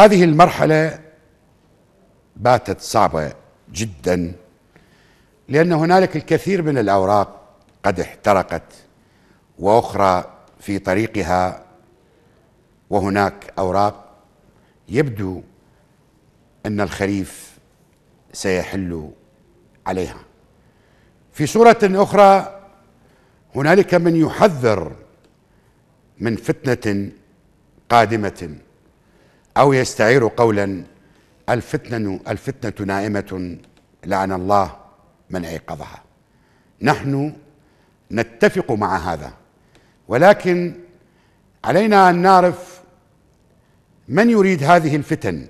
هذه المرحله باتت صعبه جدا لان هنالك الكثير من الاوراق قد احترقت واخرى في طريقها وهناك اوراق يبدو ان الخريف سيحل عليها في صوره اخرى هنالك من يحذر من فتنه قادمه أو يستعير قولا الفتنة, الفتنة نائمة لعن الله من أيقظها نحن نتفق مع هذا ولكن علينا أن نعرف من يريد هذه الفتن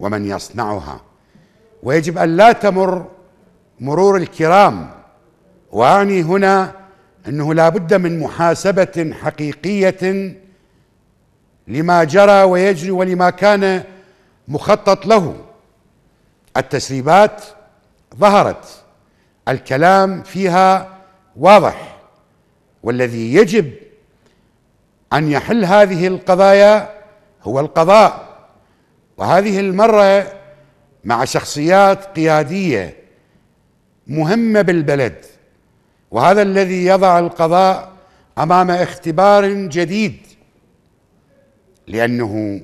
ومن يصنعها ويجب أن لا تمر مرور الكرام وأعني هنا أنه لا بد من محاسبة حقيقية لما جرى ويجري ولما كان مخطط له التسريبات ظهرت الكلام فيها واضح والذي يجب ان يحل هذه القضايا هو القضاء وهذه المره مع شخصيات قياديه مهمه بالبلد وهذا الذي يضع القضاء امام اختبار جديد لأنه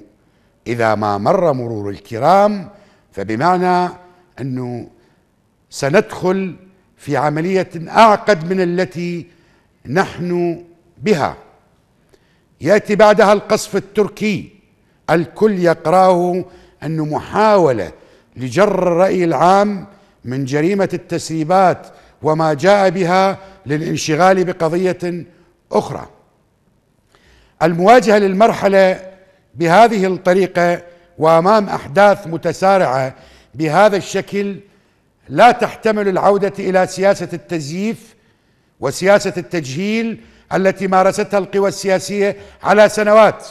إذا ما مر مرور الكرام فبمعنى أنه سندخل في عملية أعقد من التي نحن بها يأتي بعدها القصف التركي الكل يقرأه أنه محاولة لجر الرأي العام من جريمة التسريبات وما جاء بها للانشغال بقضية أخرى المواجهة للمرحلة بهذه الطريقه وامام احداث متسارعه بهذا الشكل لا تحتمل العوده الى سياسه التزييف وسياسه التجهيل التي مارستها القوى السياسيه على سنوات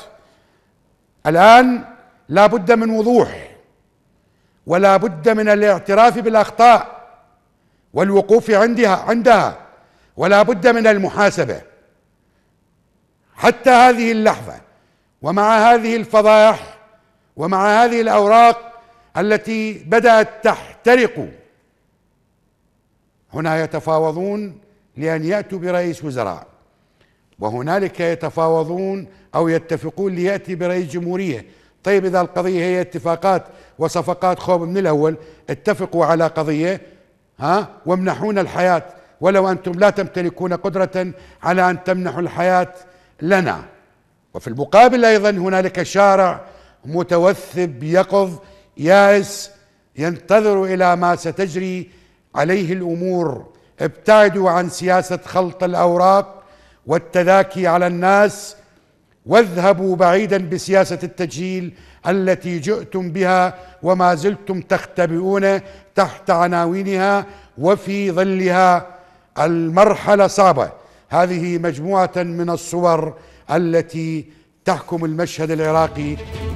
الان لا بد من وضوح ولا بد من الاعتراف بالاخطاء والوقوف عندها عندها ولا بد من المحاسبه حتى هذه اللحظه ومع هذه الفضائح ومع هذه الاوراق التي بدات تحترق هنا يتفاوضون لان ياتوا برئيس وزراء وهنالك يتفاوضون او يتفقون لياتي برئيس جمهوريه طيب اذا القضيه هي اتفاقات وصفقات خوب من الاول اتفقوا على قضيه ها وامنحونا الحياه ولو انتم لا تمتلكون قدره على ان تمنحوا الحياه لنا وفي المقابل ايضا هنالك شارع متوثب يقظ يائس ينتظر الى ما ستجري عليه الامور ابتعدوا عن سياسه خلط الاوراق والتذاكي على الناس واذهبوا بعيدا بسياسه التجهيل التي جئتم بها وما زلتم تختبئون تحت عناوينها وفي ظلها المرحله صعبه هذه مجموعه من الصور التي تحكم المشهد العراقي